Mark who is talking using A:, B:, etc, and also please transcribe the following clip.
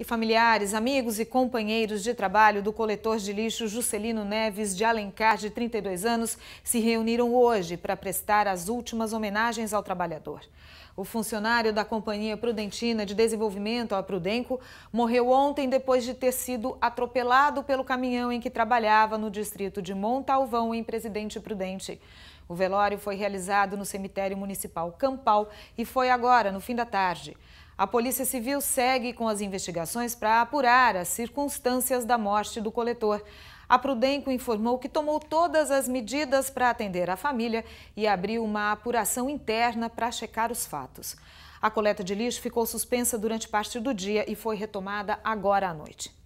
A: E familiares, amigos e companheiros de trabalho do coletor de lixo Juscelino Neves de Alencar, de 32 anos, se reuniram hoje para prestar as últimas homenagens ao trabalhador. O funcionário da Companhia Prudentina de Desenvolvimento, a Prudenco, morreu ontem depois de ter sido atropelado pelo caminhão em que trabalhava no distrito de Montalvão, em Presidente Prudente. O velório foi realizado no cemitério municipal Campal e foi agora, no fim da tarde. A Polícia Civil segue com as investigações para apurar as circunstâncias da morte do coletor. A Prudenco informou que tomou todas as medidas para atender a família e abriu uma apuração interna para checar os fatos. A coleta de lixo ficou suspensa durante parte do dia e foi retomada agora à noite.